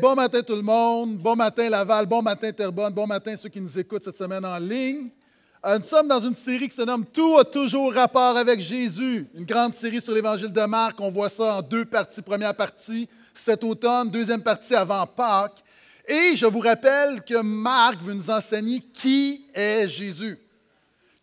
bon matin tout le monde, bon matin Laval, bon matin Terrebonne, bon matin ceux qui nous écoutent cette semaine en ligne. Euh, nous sommes dans une série qui se nomme Tout a toujours rapport avec Jésus, une grande série sur l'évangile de Marc. On voit ça en deux parties. Première partie cet automne, deuxième partie avant Pâques. Et je vous rappelle que Marc veut nous enseigner qui est Jésus.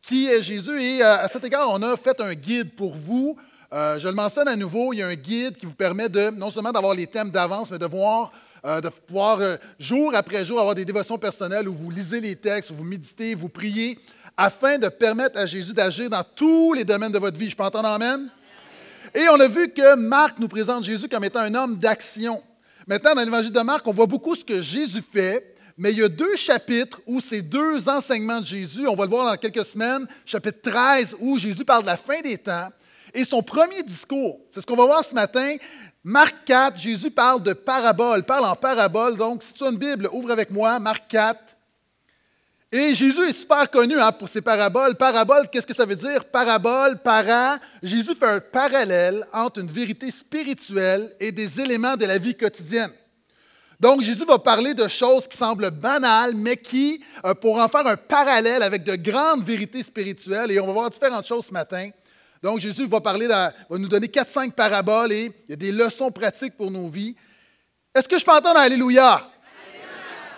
Qui est Jésus? Et euh, à cet égard, on a fait un guide pour vous. Euh, je le mentionne à nouveau, il y a un guide qui vous permet de non seulement d'avoir les thèmes d'avance, mais de voir euh, de pouvoir euh, jour après jour avoir des dévotions personnelles où vous lisez les textes, où vous méditez, vous priez, afin de permettre à Jésus d'agir dans tous les domaines de votre vie. Je peux entendre Amen? Et on a vu que Marc nous présente Jésus comme étant un homme d'action. Maintenant, dans l'évangile de Marc, on voit beaucoup ce que Jésus fait, mais il y a deux chapitres où ces deux enseignements de Jésus, on va le voir dans quelques semaines, chapitre 13, où Jésus parle de la fin des temps, et son premier discours, c'est ce qu'on va voir ce matin, Marc 4, Jésus parle de paraboles, parle en paraboles. Donc, si tu as une Bible, ouvre avec moi, Marc 4. Et Jésus est super connu hein, pour ses paraboles. Parabole, qu'est-ce que ça veut dire? Parabole, para. Jésus fait un parallèle entre une vérité spirituelle et des éléments de la vie quotidienne. Donc, Jésus va parler de choses qui semblent banales, mais qui, euh, pour en faire un parallèle avec de grandes vérités spirituelles, et on va voir différentes choses ce matin, donc, Jésus va, parler va nous donner 4 cinq paraboles et il y a des leçons pratiques pour nos vies. Est-ce que je peux entendre Alléluia?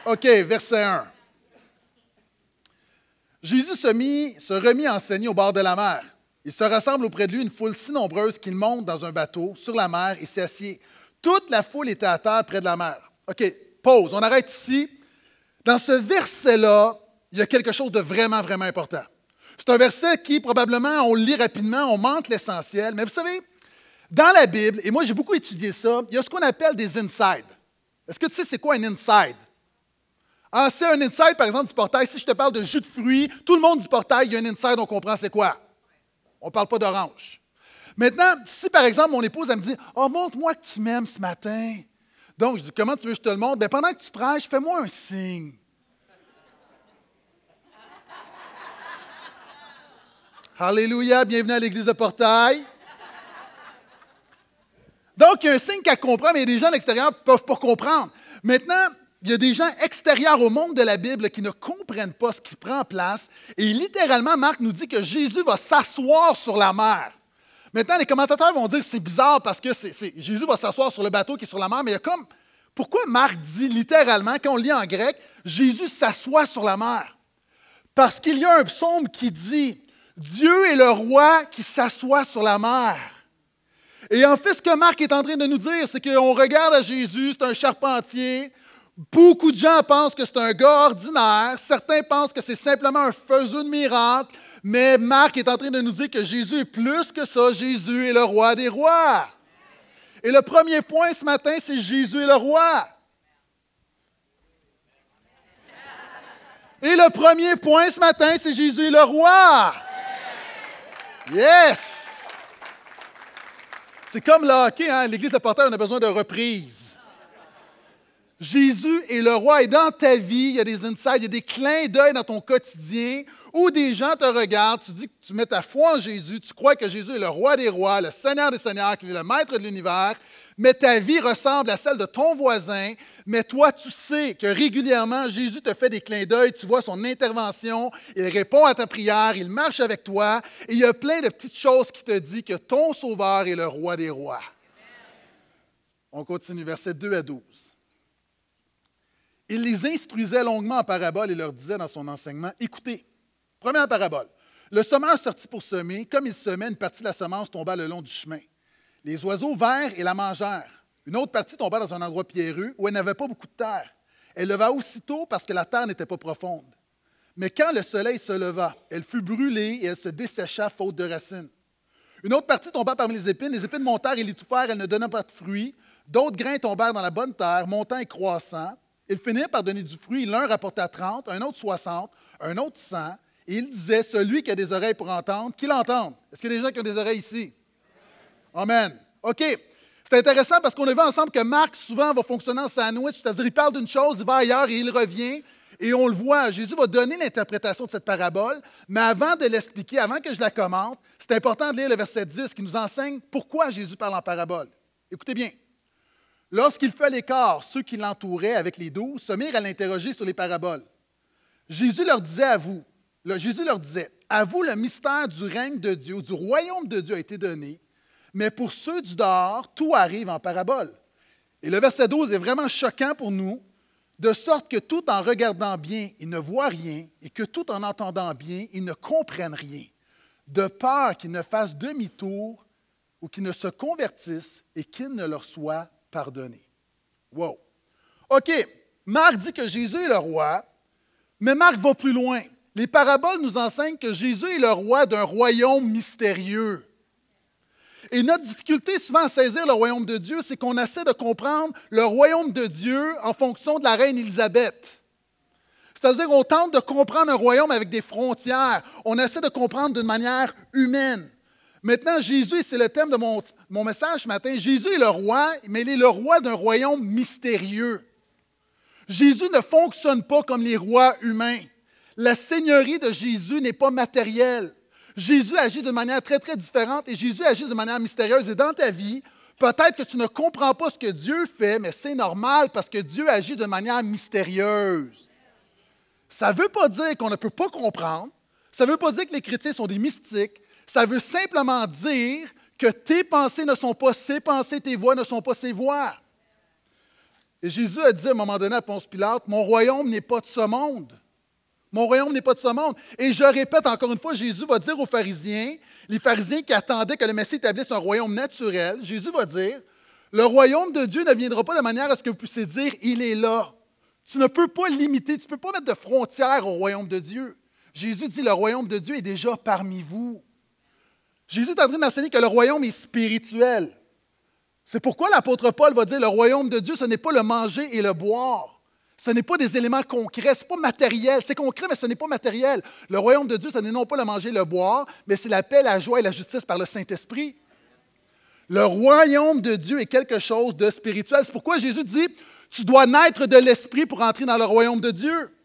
OK, verset 1. Jésus se, remit enseigné au bord de la mer. Il se rassemble auprès de lui une foule si nombreuse qu'il monte dans un bateau sur la mer et s'assied. Toute la foule était à terre près de la mer. OK, pause, on arrête ici. Dans ce verset-là, il y a quelque chose de vraiment, vraiment important. C'est un verset qui, probablement, on lit rapidement, on manque l'essentiel. Mais vous savez, dans la Bible, et moi j'ai beaucoup étudié ça, il y a ce qu'on appelle des insides. Est-ce que tu sais c'est quoi un inside? Ah, c'est un inside, par exemple, du portail. Si je te parle de jus de fruits, tout le monde du portail, il y a un inside, on comprend c'est quoi. On ne parle pas d'orange. Maintenant, si par exemple mon épouse, elle me dit Oh, montre-moi que tu m'aimes ce matin. Donc, je dis Comment tu veux que je te le montre? Bien, pendant que tu prêches, fais-moi un signe. Alléluia, bienvenue à l'église de Portail. Donc, il y a un signe qu'elle comprend, mais il des gens à l'extérieur ne peuvent pas comprendre. Maintenant, il y a des gens extérieurs au monde de la Bible qui ne comprennent pas ce qui prend place. Et littéralement, Marc nous dit que Jésus va s'asseoir sur la mer. Maintenant, les commentateurs vont dire que c'est bizarre parce que c'est, c'est, Jésus va s'asseoir sur le bateau qui est sur la mer, mais il y a comme. Pourquoi Marc dit littéralement, quand on lit en grec, Jésus s'assoit sur la mer? Parce qu'il y a un psaume qui dit Dieu est le roi qui s'assoit sur la mer. Et en fait, ce que Marc est en train de nous dire, c'est qu'on regarde à Jésus, c'est un charpentier. Beaucoup de gens pensent que c'est un gars ordinaire. Certains pensent que c'est simplement un faisou de miracle. Mais Marc est en train de nous dire que Jésus est plus que ça. Jésus est le roi des rois. Et le premier point ce matin, c'est Jésus est le roi. Et le premier point ce matin, c'est Jésus est le roi. Yes! C'est comme le hockey, hein? l'Église portail, on a besoin de reprises. Jésus est le roi et dans ta vie, il y a des insights, il y a des clins d'œil dans ton quotidien où des gens te regardent, tu dis que tu mets ta foi en Jésus, tu crois que Jésus est le roi des rois, le Seigneur des seigneurs, qu'il est le maître de l'univers, mais ta vie ressemble à celle de ton voisin, mais toi, tu sais que régulièrement, Jésus te fait des clins d'œil, tu vois son intervention, il répond à ta prière, il marche avec toi, et il y a plein de petites choses qui te disent que ton Sauveur est le roi des rois. On continue, versets 2 à 12. Il les instruisait longuement en parabole et leur disait dans son enseignement, écoutez, première parabole, le semeur sortit pour semer, comme il semait, une partie de la semence tomba le long du chemin les oiseaux verts et la mangèrent. Une autre partie tomba dans un endroit pierreux où elle n'avait pas beaucoup de terre. Elle leva aussitôt parce que la terre n'était pas profonde. Mais quand le soleil se leva, elle fut brûlée et elle se dessécha faute de racines. Une autre partie tomba parmi les épines. Les épines montèrent et l'étouffèrent. Elle ne donna pas de fruits. D'autres grains tombèrent dans la bonne terre, montant et croissant. Ils finirent par donner du fruit. L'un rapporta 30, un autre 60, un autre 100. Et il disait Celui qui a des oreilles pour entendre, qu'il entende. Est-ce que y des gens qui ont des oreilles ici? Amen. OK. C'est intéressant parce qu'on a vu ensemble que Marc souvent va fonctionner en sandwich, c'est-à-dire il parle d'une chose, il va ailleurs et il revient. Et on le voit, Jésus va donner l'interprétation de cette parabole, mais avant de l'expliquer, avant que je la commente, c'est important de lire le verset 10 qui nous enseigne pourquoi Jésus parle en parabole. Écoutez bien. Lorsqu'il fait l'écart, ceux qui l'entouraient avec les douze se mirent à l'interroger sur les paraboles. Jésus leur disait à vous, Jésus leur disait, à vous le mystère du règne de Dieu, du royaume de Dieu a été donné, mais pour ceux du dehors, tout arrive en parabole. Et le verset 12 est vraiment choquant pour nous, de sorte que tout en regardant bien, ils ne voient rien, et que tout en entendant bien, ils ne comprennent rien, de peur qu'ils ne fassent demi-tour ou qu'ils ne se convertissent et qu'ils ne leur soient pardonnés. Wow! OK, Marc dit que Jésus est le roi, mais Marc va plus loin. Les paraboles nous enseignent que Jésus est le roi d'un royaume mystérieux. Et notre difficulté souvent à saisir le royaume de Dieu, c'est qu'on essaie de comprendre le royaume de Dieu en fonction de la reine Élisabeth. C'est-à-dire on tente de comprendre un royaume avec des frontières. On essaie de comprendre d'une manière humaine. Maintenant, Jésus, c'est le thème de mon, mon message ce matin, Jésus est le roi, mais il est le roi d'un royaume mystérieux. Jésus ne fonctionne pas comme les rois humains. La seigneurie de Jésus n'est pas matérielle. Jésus agit de manière très, très différente et Jésus agit de manière mystérieuse. Et dans ta vie, peut-être que tu ne comprends pas ce que Dieu fait, mais c'est normal parce que Dieu agit de manière mystérieuse. Ça ne veut pas dire qu'on ne peut pas comprendre. Ça ne veut pas dire que les chrétiens sont des mystiques. Ça veut simplement dire que tes pensées ne sont pas ses pensées, tes voix ne sont pas ses voix. Et Jésus a dit à un moment donné à Ponce Pilate, mon royaume n'est pas de ce monde. Mon royaume n'est pas de ce monde. Et je répète encore une fois, Jésus va dire aux pharisiens, les pharisiens qui attendaient que le Messie établisse un royaume naturel, Jésus va dire, le royaume de Dieu ne viendra pas de manière à ce que vous puissiez dire, il est là. Tu ne peux pas limiter, tu ne peux pas mettre de frontières au royaume de Dieu. Jésus dit, le royaume de Dieu est déjà parmi vous. Jésus est en train d'enseigner que le royaume est spirituel. C'est pourquoi l'apôtre Paul va dire, le royaume de Dieu, ce n'est pas le manger et le boire. Ce n'est pas des éléments concrets, ce n'est pas matériel. C'est concret, mais ce n'est pas matériel. Le royaume de Dieu, ce n'est non pas le manger et le boire, mais c'est la paix, la joie et la justice par le Saint-Esprit. Le royaume de Dieu est quelque chose de spirituel. C'est pourquoi Jésus dit, tu dois naître de l'Esprit pour entrer dans le royaume de Dieu.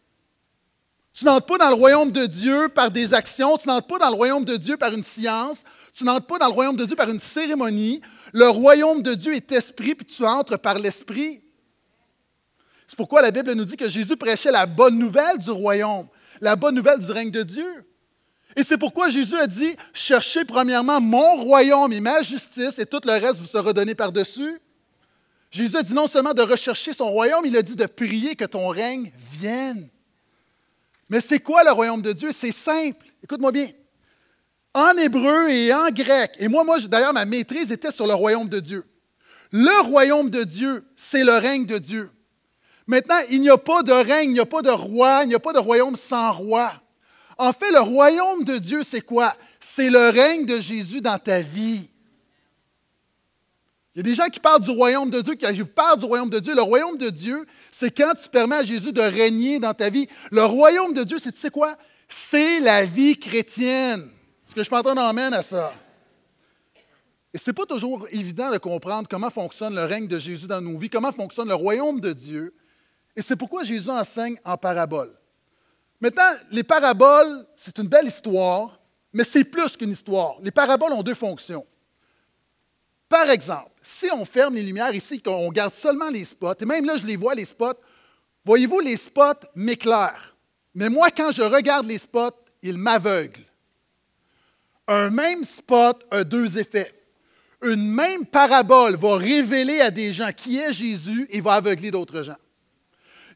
Tu n'entres pas dans le royaume de Dieu par des actions, tu n'entres pas dans le royaume de Dieu par une science, tu n'entres pas dans le royaume de Dieu par une cérémonie. Le royaume de Dieu est esprit, puis tu entres par l'esprit. C'est pourquoi la Bible nous dit que Jésus prêchait la bonne nouvelle du royaume, la bonne nouvelle du règne de Dieu. Et c'est pourquoi Jésus a dit, cherchez premièrement mon royaume et ma justice, et tout le reste vous sera donné par-dessus. Jésus a dit non seulement de rechercher son royaume, il a dit de prier que ton règne vienne. Mais c'est quoi le royaume de Dieu? C'est simple. Écoute-moi bien. En hébreu et en grec, et moi, moi d'ailleurs, ma maîtrise était sur le royaume de Dieu. Le royaume de Dieu, c'est le règne de Dieu. Maintenant, il n'y a pas de règne, il n'y a pas de roi, il n'y a pas de royaume sans roi. En fait, le royaume de Dieu, c'est quoi? C'est le règne de Jésus dans ta vie. Il y a des gens qui parlent du royaume de Dieu, qui parlent du royaume de Dieu. Le royaume de Dieu, c'est quand tu permets à Jésus de régner dans ta vie. Le royaume de Dieu, c'est tu sais quoi? C'est la vie chrétienne. Est-ce que je m'entends d'emmène à ça? Et ce n'est pas toujours évident de comprendre comment fonctionne le règne de Jésus dans nos vies, comment fonctionne le royaume de Dieu. Et c'est pourquoi Jésus enseigne en parabole. Maintenant, les paraboles, c'est une belle histoire, mais c'est plus qu'une histoire. Les paraboles ont deux fonctions. Par exemple, si on ferme les lumières ici, qu'on garde seulement les spots, et même là, je les vois, les spots, voyez-vous, les spots m'éclairent. Mais moi, quand je regarde les spots, ils m'aveuglent. Un même spot a deux effets. Une même parabole va révéler à des gens qui est Jésus et va aveugler d'autres gens.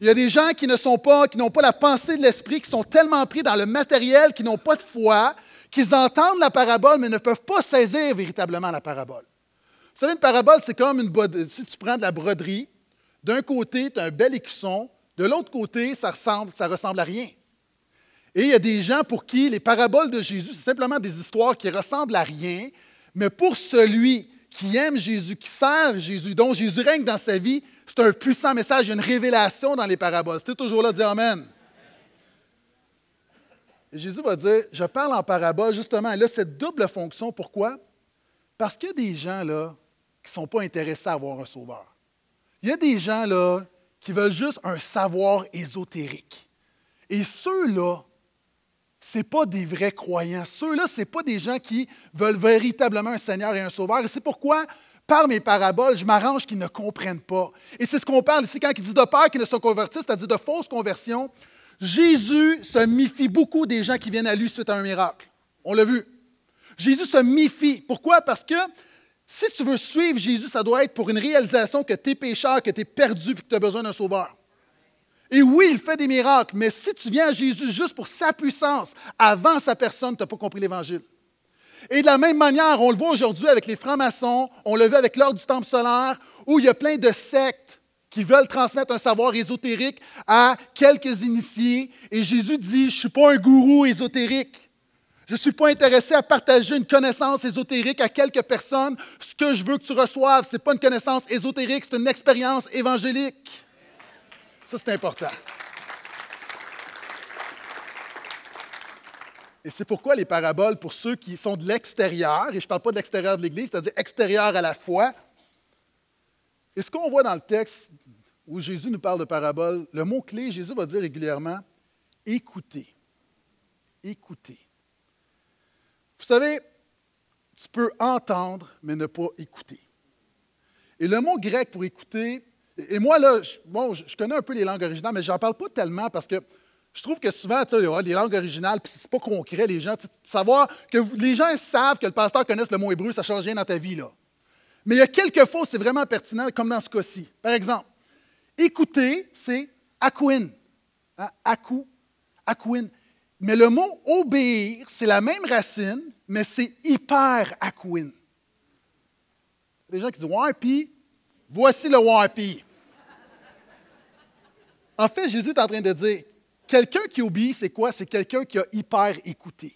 Il y a des gens qui ne sont pas, qui n'ont pas la pensée de l'esprit, qui sont tellement pris dans le matériel, qui n'ont pas de foi, qu'ils entendent la parabole, mais ne peuvent pas saisir véritablement la parabole. Vous savez, une parabole, c'est comme une Si tu prends de la broderie, d'un côté, tu as un bel écusson, de l'autre côté, ça ressemble, ça ressemble à rien. Et il y a des gens pour qui les paraboles de Jésus, c'est simplement des histoires qui ressemblent à rien, mais pour celui qui aime Jésus, qui sert Jésus, dont Jésus règne dans sa vie, c'est un puissant message, une révélation dans les paraboles. C'était toujours là de Amen. Jésus va dire, je parle en parabole, justement, Là, cette double fonction. Pourquoi? Parce qu'il y a des gens là, qui ne sont pas intéressés à avoir un sauveur. Il y a des gens là, qui veulent juste un savoir ésotérique. Et ceux-là, ce n'est pas des vrais croyants. Ceux-là, ce n'est pas des gens qui veulent véritablement un Seigneur et un Sauveur. Et c'est pourquoi par mes paraboles, je m'arrange qu'ils ne comprennent pas. Et c'est ce qu'on parle ici quand il dit de peur qu'ils ne sont convertis, c'est-à-dire de fausses conversions. Jésus se méfie beaucoup des gens qui viennent à lui suite à un miracle. On l'a vu. Jésus se méfie. Pourquoi? Parce que si tu veux suivre Jésus, ça doit être pour une réalisation que tu es pécheur, que tu es perdu et que tu as besoin d'un sauveur. Et oui, il fait des miracles, mais si tu viens à Jésus juste pour sa puissance, avant sa personne, tu n'as pas compris l'Évangile. Et de la même manière, on le voit aujourd'hui avec les francs-maçons, on le voit avec l'ordre du temple solaire, où il y a plein de sectes qui veulent transmettre un savoir ésotérique à quelques initiés. Et Jésus dit, je ne suis pas un gourou ésotérique. Je ne suis pas intéressé à partager une connaissance ésotérique à quelques personnes. Ce que je veux que tu reçoives, ce n'est pas une connaissance ésotérique, c'est une expérience évangélique. Ça, c'est important. Et c'est pourquoi les paraboles, pour ceux qui sont de l'extérieur, et je ne parle pas de l'extérieur de l'Église, c'est-à-dire extérieur à la foi, et ce qu'on voit dans le texte où Jésus nous parle de paraboles, le mot-clé, Jésus va dire régulièrement, écoutez, écoutez. Vous savez, tu peux entendre, mais ne pas écouter. Et le mot grec pour écouter, et moi, là, je, bon, je connais un peu les langues originales, mais je n'en parle pas tellement parce que je trouve que souvent, tu sais, les langues originales, puis c'est pas concret, les gens. Savoir que les gens savent que le pasteur connaisse le mot hébreu, ça change rien dans ta vie, là. Mais il y a quelques fois c'est vraiment pertinent, comme dans ce cas-ci. Par exemple, écouter, c'est akouin. Hein, Aku »,« akou, Mais le mot obéir, c'est la même racine, mais c'est hyper akouin. Les gens qui disent warpi, voici le warpi. En fait, Jésus est en train de dire Quelqu'un qui obéit, c'est quoi? C'est quelqu'un qui a hyper écouté.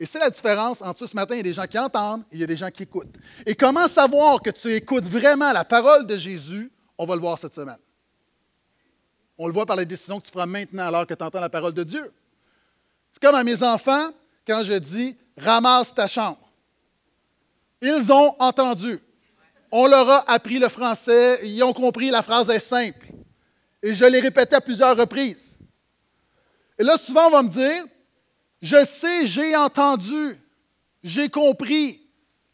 Et c'est la différence entre Ce matin, il y a des gens qui entendent et il y a des gens qui écoutent. Et comment savoir que tu écoutes vraiment la parole de Jésus? On va le voir cette semaine. On le voit par les décisions que tu prends maintenant alors que tu entends la parole de Dieu. C'est comme à mes enfants quand je dis ramasse ta chambre. Ils ont entendu. On leur a appris le français, ils ont compris, la phrase est simple et je l'ai répété à plusieurs reprises. Et là, souvent, on va me dire, je sais, j'ai entendu, j'ai compris.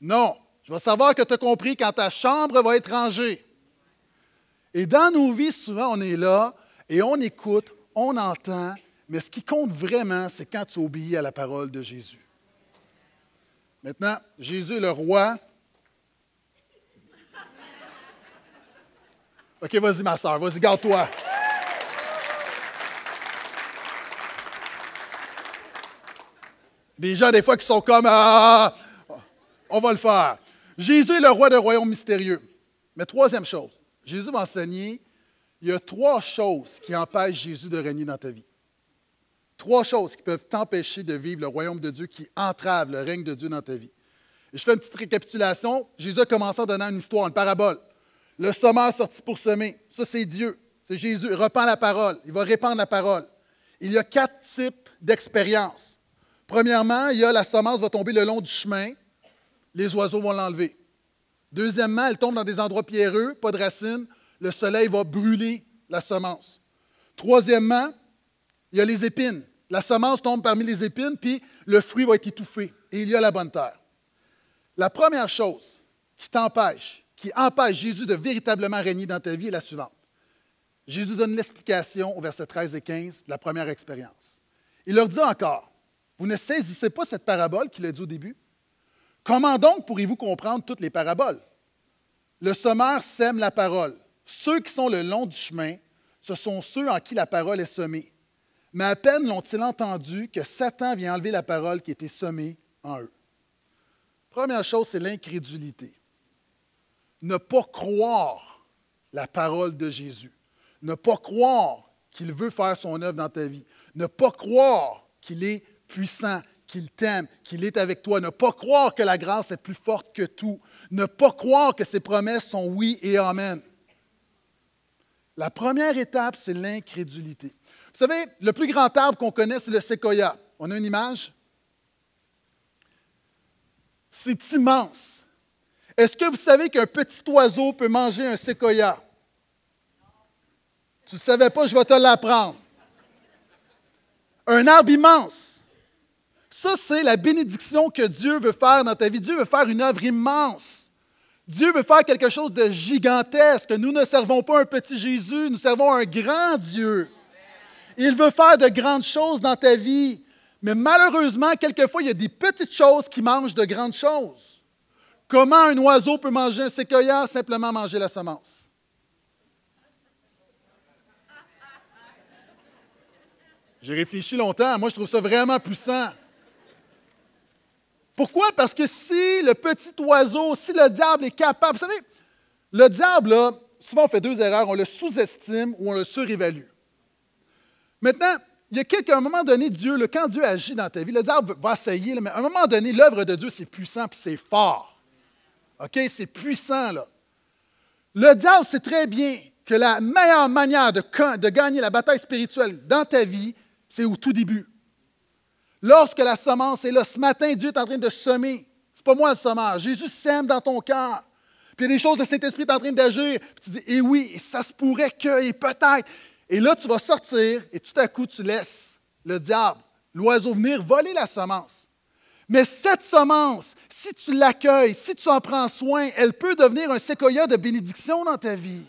Non, je vais savoir que tu as compris quand ta chambre va être rangée. Et dans nos vies, souvent, on est là et on écoute, on entend, mais ce qui compte vraiment, c'est quand tu obéis à la parole de Jésus. Maintenant, Jésus est le roi, OK, vas-y, ma soeur, vas-y, garde-toi. Des gens, des fois, qui sont comme ah, on va le faire. Jésus est le roi de royaume mystérieux. Mais troisième chose, Jésus m'a enseigné il y a trois choses qui empêchent Jésus de régner dans ta vie. Trois choses qui peuvent t'empêcher de vivre le royaume de Dieu, qui entravent le règne de Dieu dans ta vie. je fais une petite récapitulation. Jésus a commencé en donnant une histoire, une parabole. Le semeur sorti pour semer, ça c'est Dieu, c'est Jésus. Reprend la parole, il va répandre la parole. Il y a quatre types d'expériences. Premièrement, il y a la semence va tomber le long du chemin, les oiseaux vont l'enlever. Deuxièmement, elle tombe dans des endroits pierreux, pas de racines, le soleil va brûler la semence. Troisièmement, il y a les épines. La semence tombe parmi les épines, puis le fruit va être étouffé, et il y a la bonne terre. La première chose qui t'empêche qui empêche Jésus de véritablement régner dans ta vie est la suivante. Jésus donne l'explication au verset 13 et 15 de la première expérience. Il leur dit encore, vous ne saisissez pas cette parabole qu'il a dit au début? Comment donc pourriez-vous comprendre toutes les paraboles? Le sommaire sème la parole. Ceux qui sont le long du chemin, ce sont ceux en qui la parole est semée. Mais à peine l'ont-ils entendu que Satan vient enlever la parole qui était semée en eux. Première chose, c'est l'incrédulité ne pas croire la parole de Jésus, ne pas croire qu'il veut faire son œuvre dans ta vie, ne pas croire qu'il est puissant, qu'il t'aime, qu'il est avec toi, ne pas croire que la grâce est plus forte que tout, ne pas croire que ses promesses sont oui et amen. La première étape, c'est l'incrédulité. Vous savez, le plus grand arbre qu'on connaît, c'est le séquoia. On a une image? C'est immense. Est-ce que vous savez qu'un petit oiseau peut manger un séquoia? Tu ne savais pas, je vais te l'apprendre. Un arbre immense. Ça, c'est la bénédiction que Dieu veut faire dans ta vie. Dieu veut faire une œuvre immense. Dieu veut faire quelque chose de gigantesque. Nous ne servons pas un petit Jésus, nous servons un grand Dieu. Il veut faire de grandes choses dans ta vie. Mais malheureusement, quelquefois, il y a des petites choses qui mangent de grandes choses. Comment un oiseau peut manger un séquoia, simplement manger la semence? J'ai réfléchi longtemps. Moi, je trouve ça vraiment puissant. Pourquoi? Parce que si le petit oiseau, si le diable est capable, vous savez, le diable, souvent on fait deux erreurs, on le sous-estime ou on le surévalue. Maintenant, il y a quelqu'un, à un moment donné, Dieu, quand Dieu agit dans ta vie, le diable va essayer, mais à un moment donné, l'œuvre de Dieu, c'est puissant et c'est fort. OK? C'est puissant, là. Le diable sait très bien que la meilleure manière de, gagner la bataille spirituelle dans ta vie, c'est au tout début. Lorsque la semence est là, ce matin, Dieu est en train de semer. C'est pas moi le semeur. Jésus sème dans ton cœur. Puis il y a des choses, de Saint-Esprit est en train d'agir. Puis tu dis, eh oui, ça se pourrait que, et peut-être. Et là, tu vas sortir et tout à coup, tu laisses le diable, l'oiseau venir voler la semence. Mais cette semence, si tu l'accueilles, si tu en prends soin, elle peut devenir un séquoia de bénédiction dans ta vie.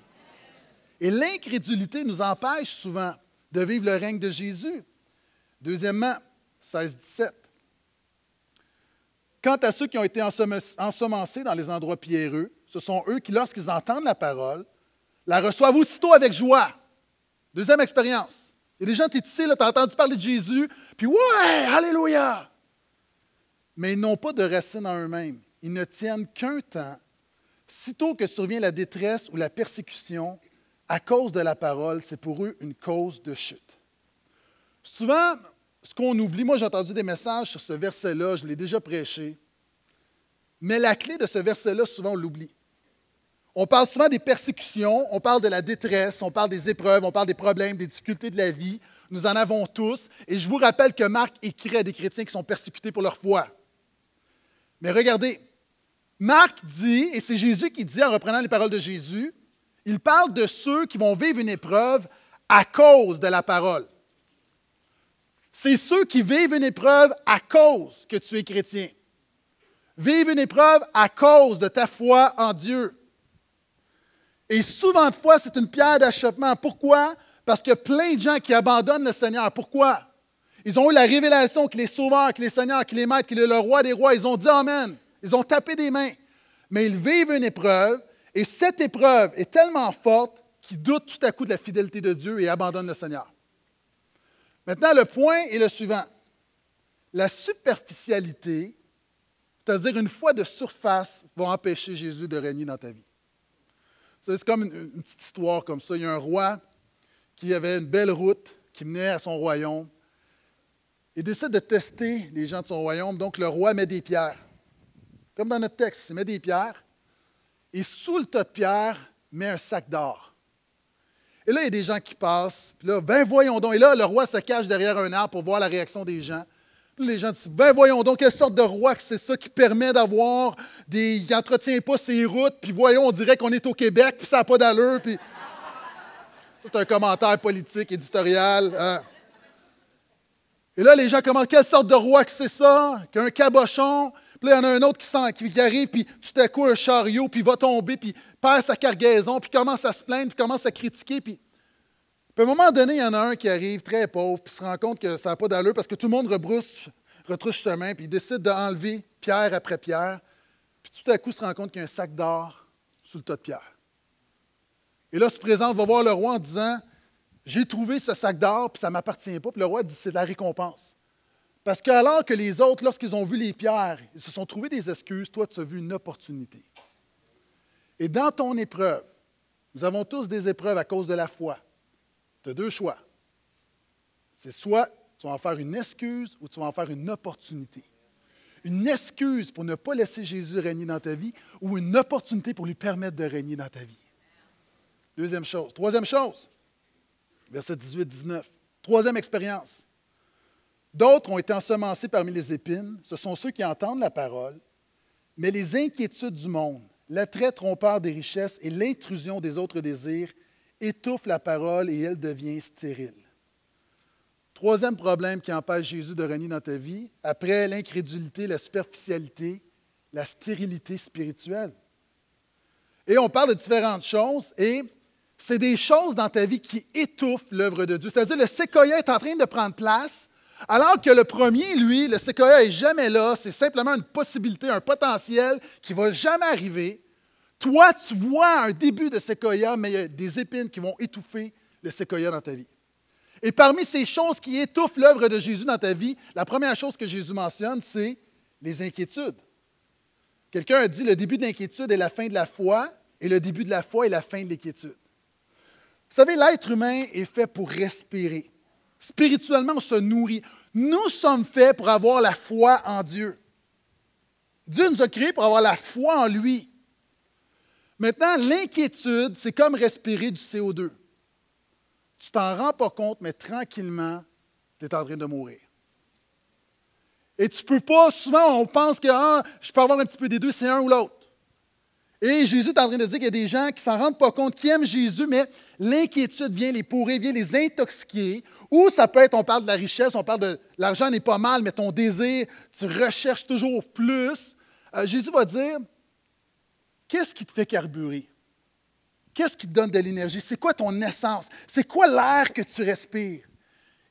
Et l'incrédulité nous empêche souvent de vivre le règne de Jésus. Deuxièmement, 16-17. Quant à ceux qui ont été ensemencés dans les endroits pierreux, ce sont eux qui, lorsqu'ils entendent la parole, la reçoivent aussitôt avec joie. Deuxième expérience. Il y a des gens, qui sont ici, tu as entendu parler de Jésus, puis ouais, Alléluia! mais ils n'ont pas de racines en eux-mêmes. Ils ne tiennent qu'un temps. Sitôt que survient la détresse ou la persécution, à cause de la parole, c'est pour eux une cause de chute. Souvent, ce qu'on oublie, moi j'ai entendu des messages sur ce verset-là, je l'ai déjà prêché, mais la clé de ce verset-là, souvent on l'oublie. On parle souvent des persécutions, on parle de la détresse, on parle des épreuves, on parle des problèmes, des difficultés de la vie. Nous en avons tous. Et je vous rappelle que Marc écrit à des chrétiens qui sont persécutés pour leur foi. Mais regardez, Marc dit, et c'est Jésus qui dit en reprenant les paroles de Jésus, il parle de ceux qui vont vivre une épreuve à cause de la parole. C'est ceux qui vivent une épreuve à cause que tu es chrétien. Vivent une épreuve à cause de ta foi en Dieu. Et souvent de fois, c'est une pierre d'achoppement. Pourquoi? Parce qu'il y a plein de gens qui abandonnent le Seigneur. Pourquoi? Ils ont eu la révélation qu'il est sauveur, qu'il est seigneur, qu'il est maître, qu'il est le roi des rois. Ils ont dit Amen. Ils ont tapé des mains. Mais ils vivent une épreuve et cette épreuve est tellement forte qu'ils doutent tout à coup de la fidélité de Dieu et abandonnent le Seigneur. Maintenant, le point est le suivant. La superficialité, c'est-à-dire une foi de surface, va empêcher Jésus de régner dans ta vie. C'est comme une, petite histoire comme ça. Il y a un roi qui avait une belle route qui menait à son royaume. Il décide de tester les gens de son royaume, donc le roi met des pierres. Comme dans notre texte, il met des pierres, et sous le tas de pierres, met un sac d'or. Et là, il y a des gens qui passent, puis là, ben voyons donc. Et là, le roi se cache derrière un arbre pour voir la réaction des gens. les gens disent, ben voyons donc, quelle sorte de roi que c'est ça qui permet d'avoir des. il n'entretient pas ses routes, puis voyons, on dirait qu'on est au Québec, puis ça n'a pas d'allure, puis. C'est un commentaire politique, éditorial. Hein. Et là, les gens commencent, quelle sorte de roi que c'est ça? Qu'un cabochon? Puis là, il y en a un autre qui, sent, qui arrive, puis tout à coup, un chariot, puis va tomber, puis perd sa cargaison, puis commence à se plaindre, puis commence à critiquer. Puis... puis, à un moment donné, il y en a un qui arrive très pauvre, puis se rend compte que ça n'a pas d'allure parce que tout le monde rebrousse, retrousse chemin, puis il décide d'enlever pierre après pierre. Puis tout à coup, il se rend compte qu'il y a un sac d'or sous le tas de pierre. Et là, il se va voir le roi en disant j'ai trouvé ce sac d'or, puis ça ne m'appartient pas. Puis le roi dit C'est la récompense. Parce que, alors que les autres, lorsqu'ils ont vu les pierres, ils se sont trouvés des excuses, toi, tu as vu une opportunité. Et dans ton épreuve, nous avons tous des épreuves à cause de la foi. Tu as deux choix. C'est soit tu vas en faire une excuse ou tu vas en faire une opportunité. Une excuse pour ne pas laisser Jésus régner dans ta vie ou une opportunité pour lui permettre de régner dans ta vie. Deuxième chose. Troisième chose, Verset 18-19. Troisième expérience. D'autres ont été ensemencés parmi les épines. Ce sont ceux qui entendent la parole, mais les inquiétudes du monde, l'attrait trompeur des richesses et l'intrusion des autres désirs étouffent la parole et elle devient stérile. Troisième problème qui empêche Jésus de régner dans ta vie, après l'incrédulité, la superficialité, la stérilité spirituelle. Et on parle de différentes choses et c'est des choses dans ta vie qui étouffent l'œuvre de Dieu. C'est-à-dire, le séquoia est en train de prendre place, alors que le premier, lui, le séquoia n'est jamais là, c'est simplement une possibilité, un potentiel qui ne va jamais arriver. Toi, tu vois un début de séquoia, mais il y a des épines qui vont étouffer le séquoia dans ta vie. Et parmi ces choses qui étouffent l'œuvre de Jésus dans ta vie, la première chose que Jésus mentionne, c'est les inquiétudes. Quelqu'un a dit le début de l'inquiétude est la fin de la foi, et le début de la foi est la fin de l'inquiétude. Vous savez, l'être humain est fait pour respirer. Spirituellement, on se nourrit. Nous sommes faits pour avoir la foi en Dieu. Dieu nous a créés pour avoir la foi en lui. Maintenant, l'inquiétude, c'est comme respirer du CO2. Tu t'en rends pas compte, mais tranquillement, tu es en train de mourir. Et tu peux pas, souvent, on pense que ah, je peux avoir un petit peu des deux, c'est un ou l'autre. Et Jésus est en train de dire qu'il y a des gens qui s'en rendent pas compte, qui aiment Jésus, mais l'inquiétude vient les pourrir, vient les intoxiquer. Ou ça peut être, on parle de la richesse, on parle de l'argent n'est pas mal, mais ton désir, tu recherches toujours plus. Euh, Jésus va dire, qu'est-ce qui te fait carburer? Qu'est-ce qui te donne de l'énergie? C'est quoi ton essence? C'est quoi l'air que tu respires?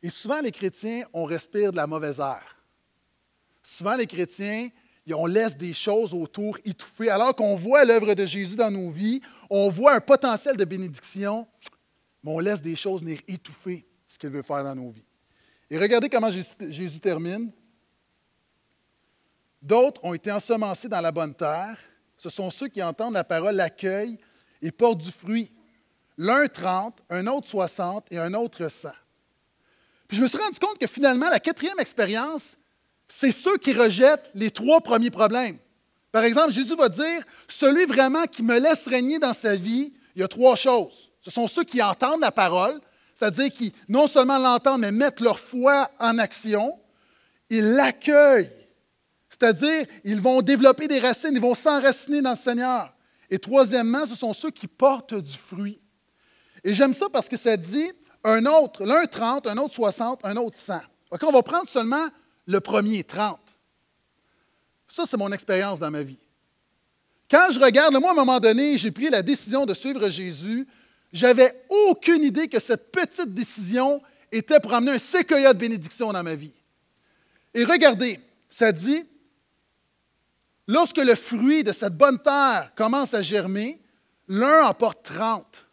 Et souvent, les chrétiens, on respire de la mauvaise air. Souvent, les chrétiens, et on laisse des choses autour étouffées. Alors qu'on voit l'œuvre de Jésus dans nos vies, on voit un potentiel de bénédiction, mais on laisse des choses venir étouffer ce qu'il veut faire dans nos vies. Et regardez comment Jésus termine. D'autres ont été ensemencés dans la bonne terre. Ce sont ceux qui entendent la parole, l'accueillent et portent du fruit. L'un 30, un autre 60 et un autre 100. Puis je me suis rendu compte que finalement, la quatrième expérience, c'est ceux qui rejettent les trois premiers problèmes. Par exemple, Jésus va dire, celui vraiment qui me laisse régner dans sa vie, il y a trois choses. Ce sont ceux qui entendent la parole, c'est-à-dire qui non seulement l'entendent, mais mettent leur foi en action. Ils l'accueillent, c'est-à-dire ils vont développer des racines, ils vont s'enraciner dans le Seigneur. Et troisièmement, ce sont ceux qui portent du fruit. Et j'aime ça parce que ça dit un autre, l'un 30, un autre 60, un autre 100. on va prendre seulement le premier 30. Ça, c'est mon expérience dans ma vie. Quand je regarde, moi, à un moment donné, j'ai pris la décision de suivre Jésus. J'avais aucune idée que cette petite décision était pour amener un séquoia de bénédiction dans ma vie. Et regardez, ça dit, lorsque le fruit de cette bonne terre commence à germer, l'un en porte 30.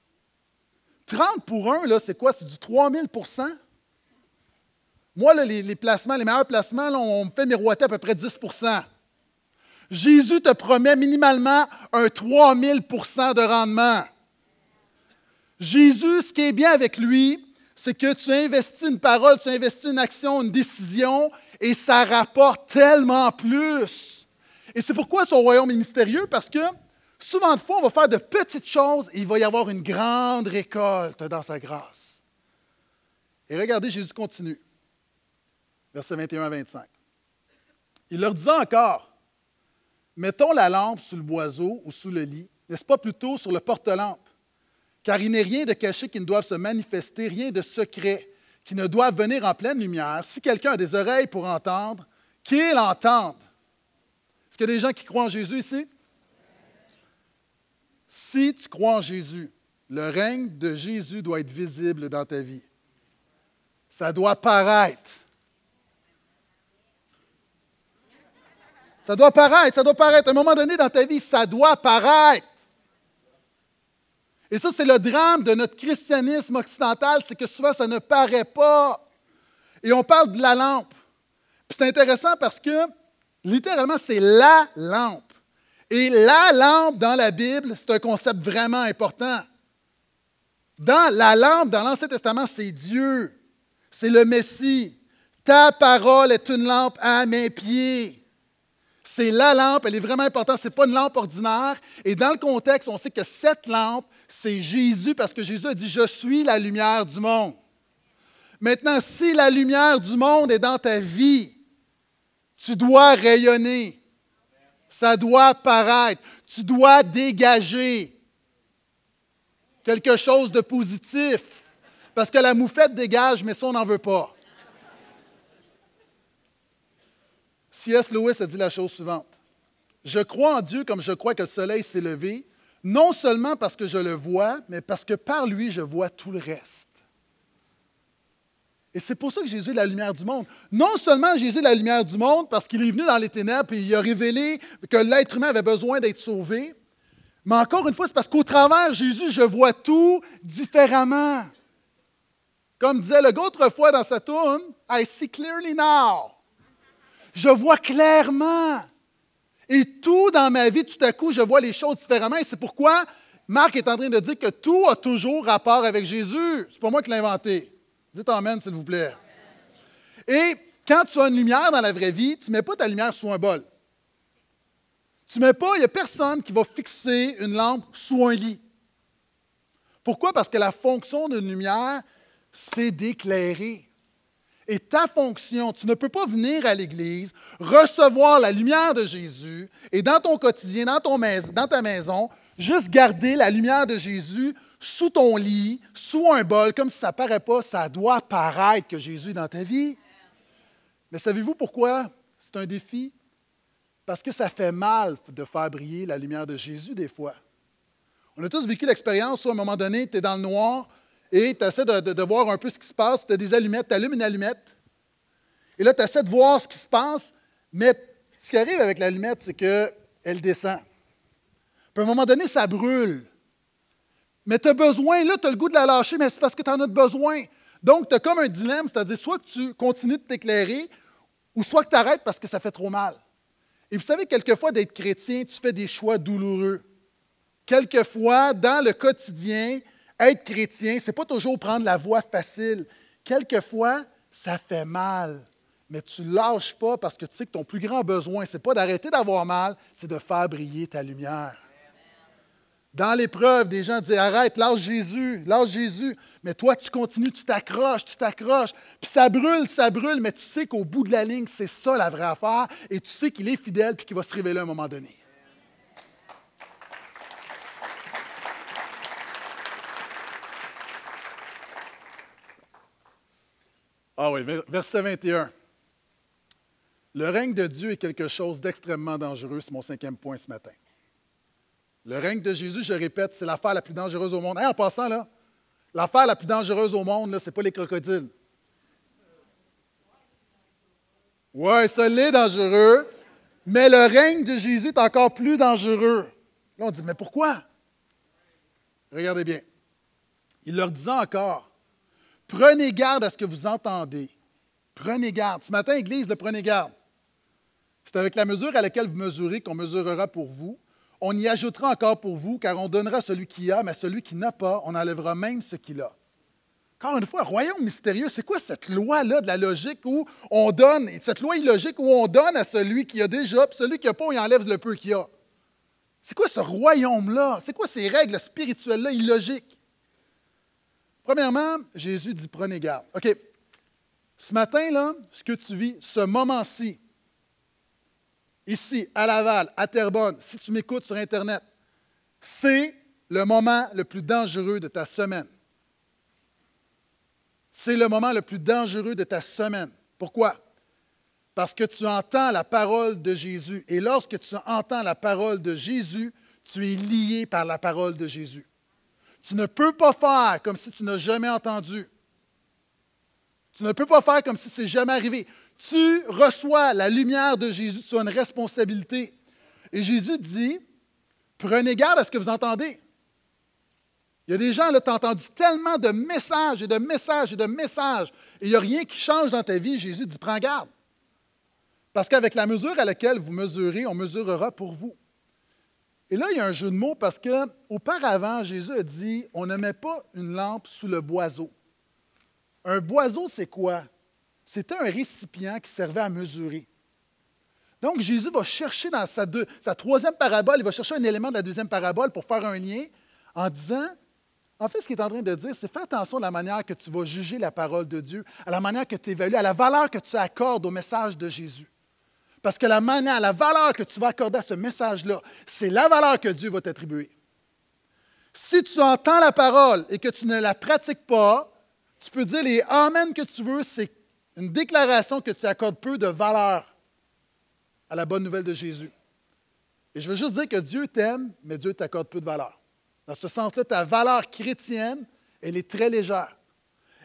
30 pour un, là, c'est quoi? C'est du 3000 moi, les, placements, les meilleurs placements, on me fait miroiter à peu près 10 Jésus te promet minimalement un 3000 de rendement. Jésus, ce qui est bien avec lui, c'est que tu investis une parole, tu investis une action, une décision, et ça rapporte tellement plus. Et c'est pourquoi son royaume est mystérieux, parce que souvent de fois, on va faire de petites choses et il va y avoir une grande récolte dans sa grâce. Et regardez, Jésus continue. Verset 21 à 25. Il leur disait encore, mettons la lampe sous le boiseau ou sous le lit, n'est-ce pas plutôt sur le porte-lampe? Car il n'est rien de caché qui ne doive se manifester, rien de secret qui ne doit venir en pleine lumière. Si quelqu'un a des oreilles pour entendre, qu'il entende. Est-ce qu'il y a des gens qui croient en Jésus ici? Si tu crois en Jésus, le règne de Jésus doit être visible dans ta vie. Ça doit paraître. Ça doit paraître, ça doit paraître. À un moment donné dans ta vie, ça doit paraître. Et ça, c'est le drame de notre christianisme occidental, c'est que souvent, ça ne paraît pas. Et on parle de la lampe. Puis c'est intéressant parce que, littéralement, c'est la lampe. Et la lampe dans la Bible, c'est un concept vraiment important. Dans la lampe, dans l'Ancien Testament, c'est Dieu, c'est le Messie. Ta parole est une lampe à mes pieds. C'est la lampe, elle est vraiment importante, ce n'est pas une lampe ordinaire. Et dans le contexte, on sait que cette lampe, c'est Jésus, parce que Jésus a dit, je suis la lumière du monde. Maintenant, si la lumière du monde est dans ta vie, tu dois rayonner. Ça doit paraître. Tu dois dégager quelque chose de positif. Parce que la moufette dégage, mais ça, on n'en veut pas. Lewis a dit la chose suivante. Je crois en Dieu comme je crois que le soleil s'est levé, non seulement parce que je le vois, mais parce que par lui, je vois tout le reste. Et c'est pour ça que Jésus est la lumière du monde. Non seulement Jésus est la lumière du monde parce qu'il est venu dans les ténèbres et il a révélé que l'être humain avait besoin d'être sauvé, mais encore une fois, c'est parce qu'au travers Jésus, je vois tout différemment. Comme disait le gars autrefois dans sa tourne, I see clearly now je vois clairement. Et tout dans ma vie, tout à coup, je vois les choses différemment. Et c'est pourquoi Marc est en train de dire que tout a toujours rapport avec Jésus. C'est pas moi qui l'ai inventé. Dites Amen, s'il vous plaît. Et quand tu as une lumière dans la vraie vie, tu ne mets pas ta lumière sous un bol. Tu ne mets pas, il n'y a personne qui va fixer une lampe sous un lit. Pourquoi? Parce que la fonction d'une lumière, c'est d'éclairer. Et ta fonction, tu ne peux pas venir à l'Église, recevoir la lumière de Jésus et dans ton quotidien, dans, ton dans ta maison, juste garder la lumière de Jésus sous ton lit, sous un bol, comme si ça ne paraît pas, ça doit paraître que Jésus est dans ta vie. Mais savez-vous pourquoi c'est un défi? Parce que ça fait mal de faire briller la lumière de Jésus des fois. On a tous vécu l'expérience où, à un moment donné, tu es dans le noir, et tu essaies de, de, voir un peu ce qui se passe. Tu as des allumettes, tu allumes une allumette. Et là, tu essaies de voir ce qui se passe, mais ce qui arrive avec l'allumette, c'est qu'elle descend. Puis à un moment donné, ça brûle. Mais tu as besoin, là, tu as le goût de la lâcher, mais c'est parce que tu en as besoin. Donc, tu as comme un dilemme, c'est-à-dire soit que tu continues de t'éclairer, ou soit que tu arrêtes parce que ça fait trop mal. Et vous savez, quelquefois, d'être chrétien, tu fais des choix douloureux. Quelquefois, dans le quotidien, être chrétien, c'est pas toujours prendre la voie facile. Quelquefois, ça fait mal, mais tu lâches pas parce que tu sais que ton plus grand besoin, ce n'est pas d'arrêter d'avoir mal, c'est de faire briller ta lumière. Dans l'épreuve, des gens disent « arrête, lâche Jésus, lâche Jésus. Mais toi, tu continues, tu t'accroches, tu t'accroches. Puis ça brûle, ça brûle, mais tu sais qu'au bout de la ligne, c'est ça la vraie affaire. Et tu sais qu'il est fidèle puis qu'il va se révéler à un moment donné. Ah oui, verset 21. Le règne de Dieu est quelque chose d'extrêmement dangereux, c'est mon cinquième point ce matin. Le règne de Jésus, je répète, c'est l'affaire la plus dangereuse au monde. en passant, là, l'affaire la plus dangereuse au monde, ce n'est pas les crocodiles. Oui, ça l'est dangereux, mais le règne de Jésus est encore plus dangereux. Là, on dit, mais pourquoi? Regardez bien. Il leur disait encore, Prenez garde à ce que vous entendez. Prenez garde. Ce matin, Église, le prenez garde. C'est avec la mesure à laquelle vous mesurez qu'on mesurera pour vous. On y ajoutera encore pour vous, car on donnera celui qui a, mais celui qui n'a pas, on enlèvera même ce qu'il a. Encore une fois, royaume mystérieux, c'est quoi cette loi-là de la logique où on donne, cette loi illogique où on donne à celui qui a déjà, puis celui qui n'a pas, on y enlève le peu qu'il a? C'est quoi ce royaume-là? C'est quoi ces règles spirituelles-là illogiques? Premièrement, Jésus dit prenez garde. OK. Ce matin, là, ce que tu vis, ce moment-ci, ici, à Laval, à Terrebonne, si tu m'écoutes sur Internet, c'est le moment le plus dangereux de ta semaine. C'est le moment le plus dangereux de ta semaine. Pourquoi? Parce que tu entends la parole de Jésus. Et lorsque tu entends la parole de Jésus, tu es lié par la parole de Jésus. Tu ne peux pas faire comme si tu n'as jamais entendu. Tu ne peux pas faire comme si c'est jamais arrivé. Tu reçois la lumière de Jésus, tu as une responsabilité. Et Jésus dit, prenez garde à ce que vous entendez. Il y a des gens, qui tu entendu tellement de messages et de messages et de messages, et il n'y a rien qui change dans ta vie. Jésus dit, prends garde. Parce qu'avec la mesure à laquelle vous mesurez, on mesurera pour vous. Et là, il y a un jeu de mots parce que auparavant, Jésus a dit on ne met pas une lampe sous le boiseau. Un boiseau, c'est quoi C'était un récipient qui servait à mesurer. Donc, Jésus va chercher dans sa, sa troisième parabole, il va chercher un élément de la deuxième parabole pour faire un lien en disant en fait, ce qu'il est en train de dire, c'est fais attention à la manière que tu vas juger la parole de Dieu, à la manière que tu évalues, à la valeur que tu accordes au message de Jésus. Parce que la manière, la valeur que tu vas accorder à ce message-là, c'est la valeur que Dieu va t'attribuer. Si tu entends la parole et que tu ne la pratiques pas, tu peux dire les Amen que tu veux, c'est une déclaration que tu accordes peu de valeur à la bonne nouvelle de Jésus. Et je veux juste dire que Dieu t'aime, mais Dieu t'accorde peu de valeur. Dans ce sens-là, ta valeur chrétienne, elle est très légère.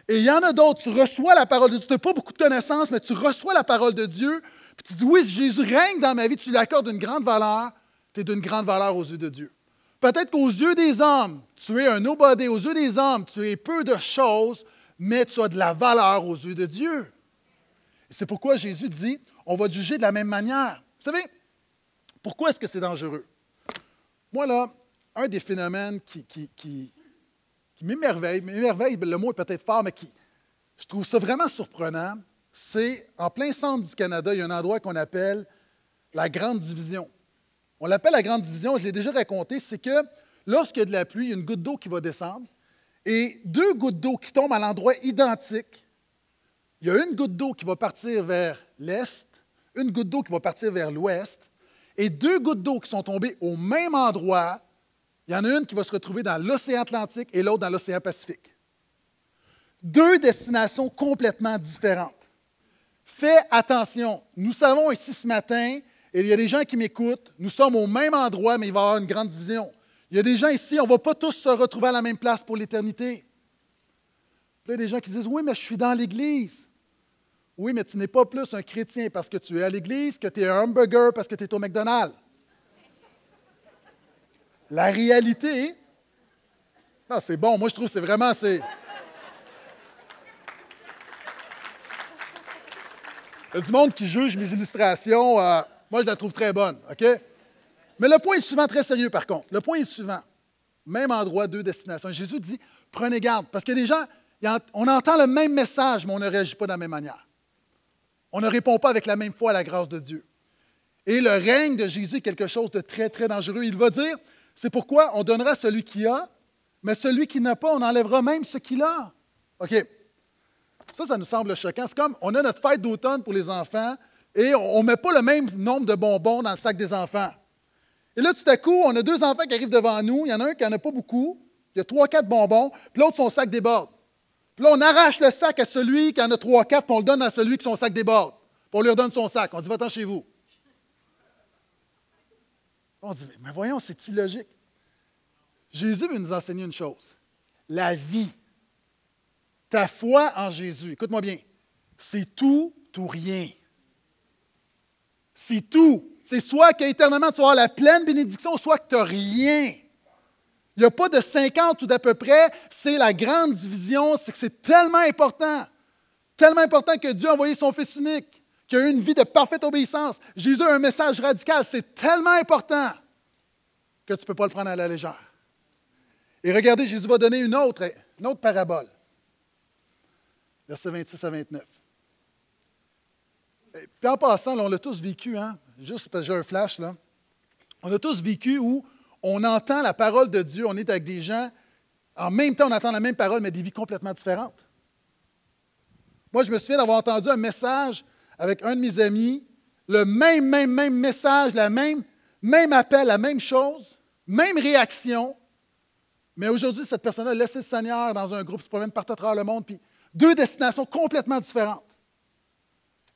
Et il y en a d'autres, tu reçois la parole de Dieu, tu n'as pas beaucoup de connaissances, mais tu reçois la parole de Dieu, puis tu dis, oui, si Jésus règne dans ma vie, tu lui accordes une grande valeur, tu es d'une grande valeur aux yeux de Dieu. Peut-être qu'aux yeux des hommes, tu es un nobody, aux yeux des hommes, tu es peu de choses, mais tu as de la valeur aux yeux de Dieu. C'est pourquoi Jésus dit, on va juger de la même manière. Vous savez, pourquoi est-ce que c'est dangereux? Moi, là, un des phénomènes qui, qui m'émerveille, m'émerveille, le mot est peut-être fort, mais qui, je trouve ça vraiment surprenant, c'est en plein centre du Canada, il y a un endroit qu'on appelle la Grande Division. On l'appelle la Grande Division, je l'ai déjà raconté, c'est que lorsqu'il y a de la pluie, il y a une goutte d'eau qui va descendre et deux gouttes d'eau qui tombent à l'endroit identique. Il y a une goutte d'eau qui va partir vers l'est, une goutte d'eau qui va partir vers l'ouest et deux gouttes d'eau qui sont tombées au même endroit. Il y en a une qui va se retrouver dans l'océan Atlantique et l'autre dans l'océan Pacifique. Deux destinations complètement différentes. Fais attention. Nous savons ici ce matin, et il y a des gens qui m'écoutent, nous sommes au même endroit, mais il va y avoir une grande division. Il y a des gens ici, on ne va pas tous se retrouver à la même place pour l'éternité. Il y a des gens qui disent Oui, mais je suis dans l'Église. Oui, mais tu n'es pas plus un chrétien parce que tu es à l'Église que tu es un hamburger parce que tu es au McDonald's. La réalité, ah, c'est bon, moi je trouve que c'est vraiment. C'est, Il y a du monde qui juge mes illustrations. Euh, moi, je la trouve très bonne, OK? Mais le point est souvent très sérieux, par contre. Le point est souvent, Même endroit, deux destinations. Jésus dit, prenez garde. Parce que des gens, on entend le même message, mais on ne réagit pas de la même manière. On ne répond pas avec la même foi à la grâce de Dieu. Et le règne de Jésus est quelque chose de très, très dangereux. Il va dire, c'est pourquoi on donnera celui qui a, mais celui qui n'a pas, on enlèvera même ce qu'il a. OK. Ça, ça nous semble choquant. C'est comme on a notre fête d'automne pour les enfants et on ne met pas le même nombre de bonbons dans le sac des enfants. Et là, tout à coup, on a deux enfants qui arrivent devant nous. Il y en a un qui n'en a pas beaucoup. Il y a trois, quatre bonbons. Puis l'autre, son sac déborde. Puis là, on arrache le sac à celui qui en a trois, quatre, puis on le donne à celui qui son sac déborde. Puis on lui redonne son sac. On dit, va-t'en chez vous. On dit, mais voyons, c'est illogique. Jésus veut nous enseigner une chose. La vie ta foi en Jésus, écoute-moi bien, c'est tout ou rien. C'est tout. C'est soit qu'éternellement tu vas avoir la pleine bénédiction, soit que tu n'as rien. Il n'y a pas de 50 ou d'à peu près. C'est la grande division. C'est que c'est tellement important. Tellement important que Dieu a envoyé son Fils unique, qu'il a eu une vie de parfaite obéissance. Jésus a un message radical. C'est tellement important que tu ne peux pas le prendre à la légère. Et regardez, Jésus va donner une autre, une autre parabole. Verset 26 à 29. puis en passant, on l'a tous vécu, hein? juste parce que j'ai un flash, là. on a tous vécu où on entend la parole de Dieu, on est avec des gens, en même temps on entend la même parole, mais des vies complètement différentes. Moi, je me souviens d'avoir entendu un message avec un de mes amis, le même, même, même message, la même, même appel, la même chose, même réaction. Mais aujourd'hui, cette personne-là a laissé le Seigneur dans un groupe, c'est pas même partout à travers le monde, puis deux destinations complètement différentes.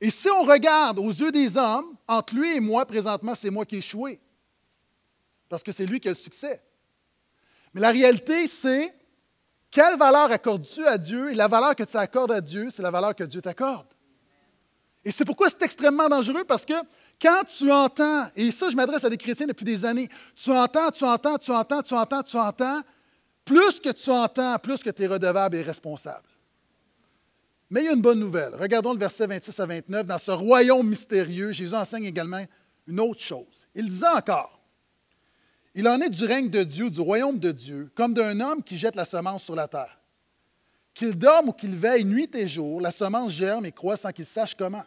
Et si on regarde aux yeux des hommes, entre lui et moi, présentement, c'est moi qui ai échoué. Parce que c'est lui qui a le succès. Mais la réalité, c'est quelle valeur accordes-tu à Dieu? Et la valeur que tu accordes à Dieu, c'est la valeur que Dieu t'accorde. Et c'est pourquoi c'est extrêmement dangereux parce que quand tu entends, et ça je m'adresse à des chrétiens depuis des années, tu entends, tu entends, tu entends, tu entends, tu entends, plus que tu entends, plus que tu es redevable et responsable. Mais il y a une bonne nouvelle. Regardons le verset 26 à 29. Dans ce royaume mystérieux, Jésus enseigne également une autre chose. Il disait encore, Il en est du règne de Dieu, du royaume de Dieu, comme d'un homme qui jette la semence sur la terre. Qu'il dorme ou qu'il veille nuit et jour, la semence germe et croît sans qu'il sache comment.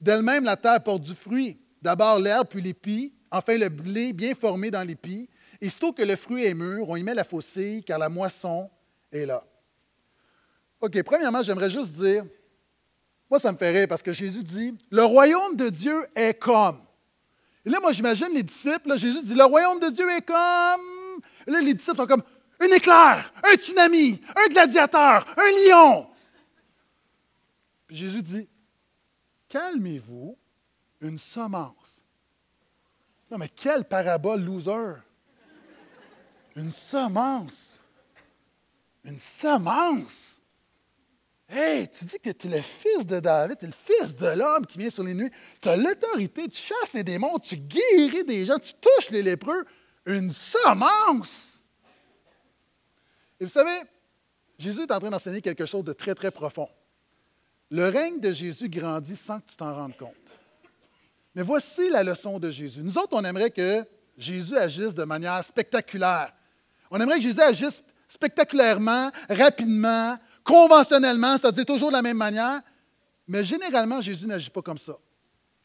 D'elle-même, la terre porte du fruit, d'abord l'herbe, puis l'épi, enfin le blé bien formé dans l'épi. Et sitôt que le fruit est mûr, on y met la faucille, car la moisson est là. OK, premièrement, j'aimerais juste dire, moi, ça me fait rire parce que Jésus dit, le royaume de Dieu est comme. Et là, moi, j'imagine les disciples, Jésus dit, le royaume de Dieu est comme. Et là, les disciples sont comme, un éclair, un tsunami, un gladiateur, un lion. Puis Jésus dit, calmez-vous, une semence. Non, mais quelle parabole loser! Une semence! Une semence! Hey, tu dis que tu es le fils de David, tu es le fils de l'homme qui vient sur les nuits. Tu as l'autorité, tu chasses les démons, tu guéris des gens, tu touches les lépreux. Une semence! Et vous savez, Jésus est en train d'enseigner quelque chose de très, très profond. Le règne de Jésus grandit sans que tu t'en rendes compte. Mais voici la leçon de Jésus. Nous autres, on aimerait que Jésus agisse de manière spectaculaire. On aimerait que Jésus agisse spectaculairement, rapidement, conventionnellement, c'est-à-dire toujours de la même manière. Mais généralement, Jésus n'agit pas comme ça.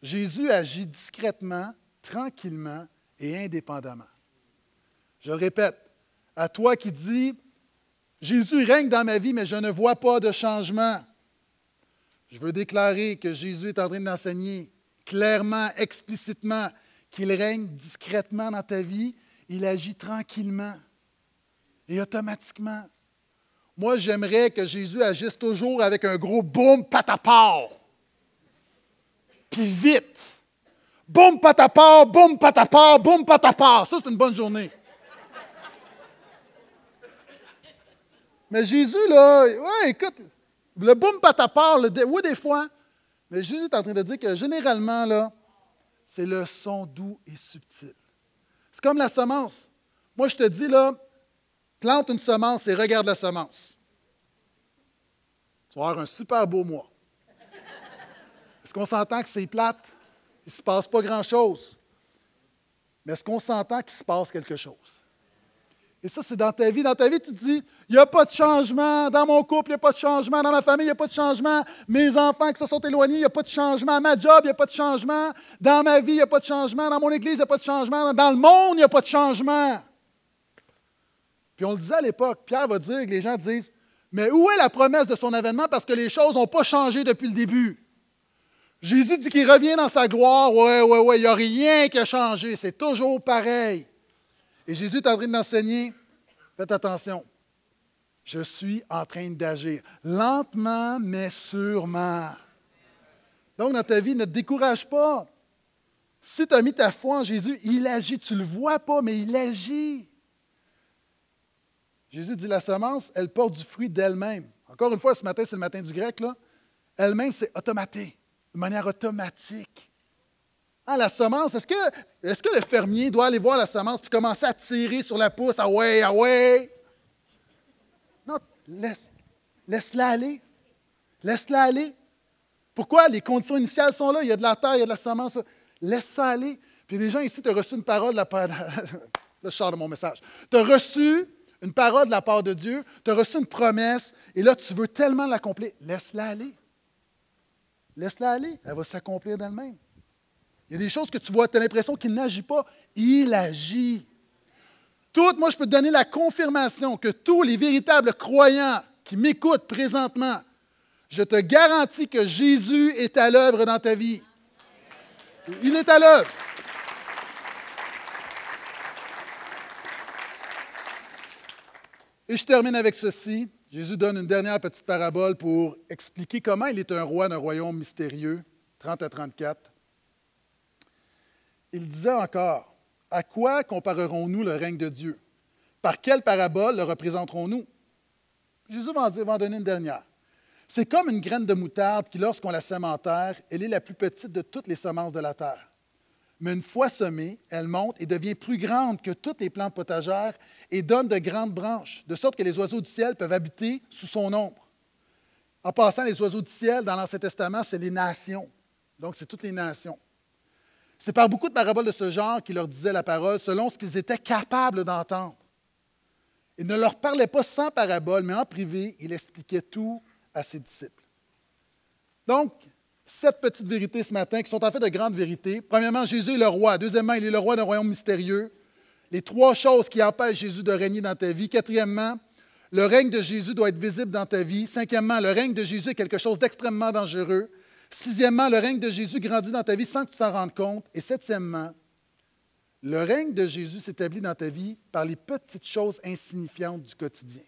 Jésus agit discrètement, tranquillement et indépendamment. Je le répète, à toi qui dis, Jésus règne dans ma vie, mais je ne vois pas de changement. Je veux déclarer que Jésus est en train d'enseigner clairement, explicitement, qu'il règne discrètement dans ta vie. Il agit tranquillement et automatiquement. Moi, j'aimerais que Jésus agisse toujours avec un gros boum patapar. Puis vite. Boum patapar, boum patapar, boum patapar. Ça, c'est une bonne journée. Mais Jésus, là, ouais, écoute, le boum patapar, le, oui, des fois, mais Jésus est en train de dire que généralement, là, c'est le son doux et subtil. C'est comme la semence. Moi, je te dis, là, plante une semence et regarde la semence. Tu vas avoir un super beau mois. Est-ce qu'on s'entend que c'est plate? Il ne se passe pas grand-chose. Mais est-ce qu'on s'entend qu'il se passe quelque chose? Et ça, c'est dans ta vie. Dans ta vie, tu te dis, il n'y a pas de changement. Dans mon couple, il n'y a pas de changement. Dans ma famille, il n'y a pas de changement. Mes enfants qui se sont éloignés, il n'y a pas de changement. ma job, il n'y a pas de changement. Dans ma vie, il n'y a pas de changement. Dans mon église, il n'y a pas de changement. Dans le monde, il n'y a pas de changement. Puis on le disait à l'époque, Pierre va dire que les gens disent, mais où est la promesse de son avènement parce que les choses n'ont pas changé depuis le début? Jésus dit qu'il revient dans sa gloire. Ouais, ouais, ouais, il n'y a rien qui a changé. C'est toujours pareil. Et Jésus est en train d'enseigner. Faites attention. Je suis en train d'agir. Lentement, mais sûrement. Donc, dans ta vie, ne te décourage pas. Si tu as mis ta foi en Jésus, il agit. Tu ne le vois pas, mais il agit. Jésus dit, la semence, elle porte du fruit d'elle-même. Encore une fois, ce matin, c'est le matin du grec, là. Elle-même, c'est automaté, de manière automatique. Ah, la semence, est-ce que, est que le fermier doit aller voir la semence puis commencer à tirer sur la pousse? Ah ouais, ah ouais! Non, laisse, la aller. Laisse-la aller. Pourquoi? Les conditions initiales sont là. Il y a de la terre, il y a de la semence. Laisse ça aller. Puis les gens ici, tu as reçu une parole de la part. le char de mon message. Tu as reçu une parole de la part de Dieu, tu as reçu une promesse, et là, tu veux tellement l'accomplir. Laisse-la aller. Laisse-la aller. Elle va s'accomplir d'elle-même. Il y a des choses que tu vois, tu as l'impression qu'il n'agit pas. Il agit. Tout, moi, je peux te donner la confirmation que tous les véritables croyants qui m'écoutent présentement, je te garantis que Jésus est à l'œuvre dans ta vie. Il est à l'œuvre. Et je termine avec ceci. Jésus donne une dernière petite parabole pour expliquer comment il est un roi d'un royaume mystérieux, 30 à 34. Il disait encore, à quoi comparerons-nous le règne de Dieu? Par quelle parabole le représenterons-nous? Jésus va en donner une dernière. C'est comme une graine de moutarde qui, lorsqu'on la sème en terre, elle est la plus petite de toutes les semences de la terre mais une fois semée, elle monte et devient plus grande que toutes les plantes potagères et donne de grandes branches, de sorte que les oiseaux du ciel peuvent habiter sous son ombre. En passant, les oiseaux du ciel, dans l'Ancien Testament, c'est les nations. Donc, c'est toutes les nations. C'est par beaucoup de paraboles de ce genre qu'il leur disait la parole selon ce qu'ils étaient capables d'entendre. Il ne leur parlait pas sans paraboles, mais en privé, il expliquait tout à ses disciples. Donc, sept petites vérités ce matin qui sont en fait de grandes vérités. Premièrement, Jésus est le roi. Deuxièmement, il est le roi d'un royaume mystérieux. Les trois choses qui empêchent Jésus de régner dans ta vie. Quatrièmement, le règne de Jésus doit être visible dans ta vie. Cinquièmement, le règne de Jésus est quelque chose d'extrêmement dangereux. Sixièmement, le règne de Jésus grandit dans ta vie sans que tu t'en rendes compte. Et septièmement, le règne de Jésus s'établit dans ta vie par les petites choses insignifiantes du quotidien.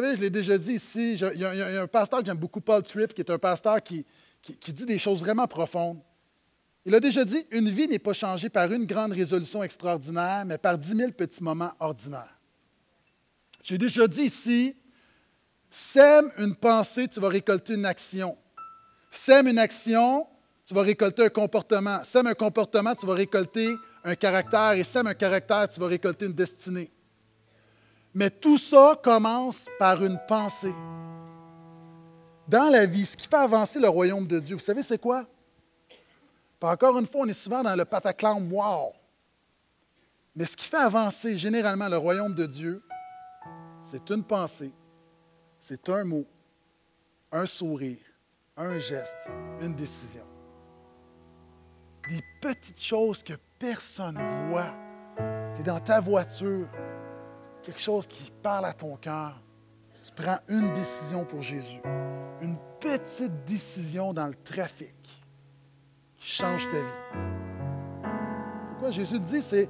savez, je l'ai déjà dit ici, il y, a un pasteur que j'aime beaucoup, Paul Tripp, qui est un pasteur qui, qui dit des choses vraiment profondes. Il a déjà dit Une vie n'est pas changée par une grande résolution extraordinaire, mais par dix mille petits moments ordinaires. J'ai déjà dit ici Sème une pensée, tu vas récolter une action. Sème une action, tu vas récolter un comportement. Sème un comportement, tu vas récolter un caractère. Et sème un caractère, tu vas récolter une destinée. Mais tout ça commence par une pensée. Dans la vie, ce qui fait avancer le royaume de Dieu, vous savez, c'est quoi? Encore une fois, on est souvent dans le pataclan wow. Mais ce qui fait avancer généralement le royaume de Dieu, c'est une pensée, c'est un mot, un sourire, un geste, une décision. Des petites choses que personne ne voit. Tu es dans ta voiture, quelque chose qui parle à ton cœur, tu prends une décision pour Jésus, une petite décision dans le trafic qui change ta vie. Pourquoi Jésus le dit, c'est,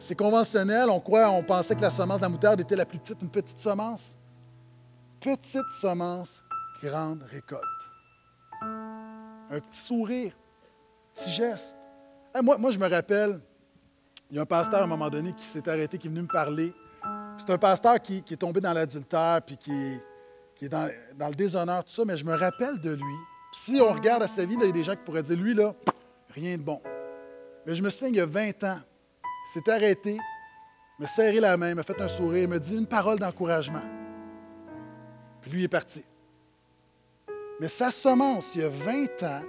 c'est conventionnel, on croit, on pensait que la semence de la moutarde était la plus petite, une petite semence. Petite semence, grande récolte. Un petit sourire, petit geste. moi, moi, je me rappelle, il y a un pasteur à un moment donné qui s'est arrêté, qui est venu me parler c'est un pasteur qui, est tombé dans l'adultère, puis qui, est dans, le déshonneur, tout ça, mais je me rappelle de lui. si on regarde à sa vie, il y a des gens qui pourraient dire, lui, là, rien de bon. Mais je me souviens, qu'il y a 20 ans, il s'est arrêté, m'a serré la main, m'a fait un sourire, m'a dit une parole d'encouragement. Puis lui est parti. Mais sa semence, il y a 20 ans,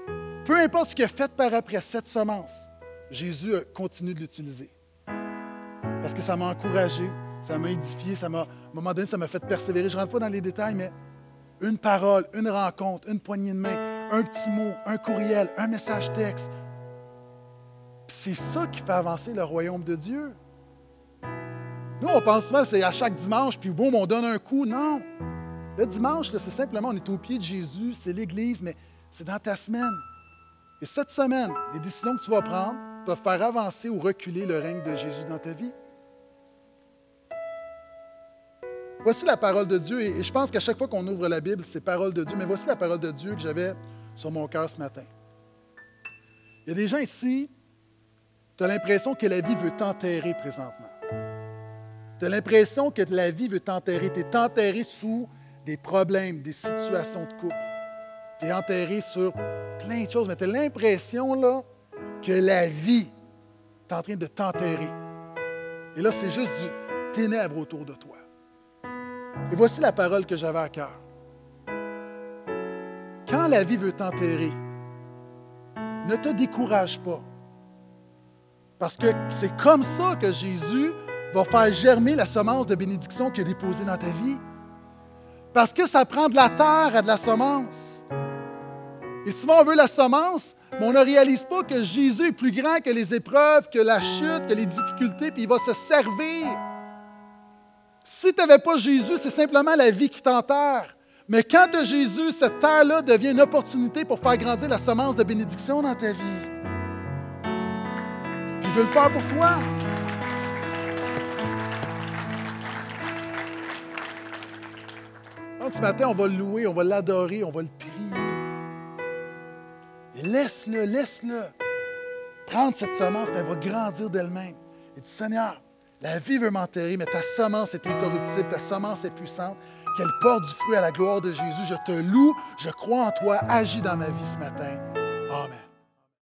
peu importe ce qu'il a fait par après cette semence, Jésus continue de l'utiliser. Parce que ça m'a encouragé, ça m'a édifié, ça m'a, à un moment donné, ça m'a fait persévérer. Je ne rentre pas dans les détails, mais une parole, une rencontre, une poignée de main, un petit mot, un courriel, un message texte. C'est ça qui fait avancer le royaume de Dieu. Nous, on pense souvent c'est à chaque dimanche, puis boum, on donne un coup. Non. Le dimanche, c'est simplement, on est au pied de Jésus, c'est l'Église, mais c'est dans ta semaine. Et cette semaine, les décisions que tu vas prendre peuvent faire avancer ou reculer le règne de Jésus dans ta vie. Voici la parole de Dieu. Et je pense qu'à chaque fois qu'on ouvre la Bible, c'est parole de Dieu. Mais voici la parole de Dieu que j'avais sur mon cœur ce matin. Il y a des gens ici, tu as l'impression que la vie veut t'enterrer présentement. Tu as l'impression que la vie veut t'enterrer. Tu es enterré sous des problèmes, des situations de couple. Tu es enterré sur plein de choses, mais tu as l'impression là, que la vie est en train de t'enterrer. Et là, c'est juste du ténèbre autour de toi. Et voici la parole que j'avais à cœur. Quand la vie veut t'enterrer, ne te décourage pas. Parce que c'est comme ça que Jésus va faire germer la semence de bénédiction qu'il a déposée dans ta vie. Parce que ça prend de la terre à de la semence. Et souvent, on veut la semence, mais on ne réalise pas que Jésus est plus grand que les épreuves, que la chute, que les difficultés, puis il va se servir si tu n'avais pas Jésus, c'est simplement la vie qui t'enterre. Mais quand tu as Jésus, cette terre-là devient une opportunité pour faire grandir la semence de bénédiction dans ta vie. Tu veux le faire pour toi. Donc ce matin, on va le louer, on va l'adorer, on va le prier. Laisse-le, laisse-le prendre cette semence, elle va grandir d'elle-même. Et dit, Seigneur, la vie veut m'enterrer, mais ta semence est incorruptible, ta semence est puissante, qu'elle porte du fruit à la gloire de Jésus. Je te loue, je crois en toi, agis dans ma vie ce matin. Amen.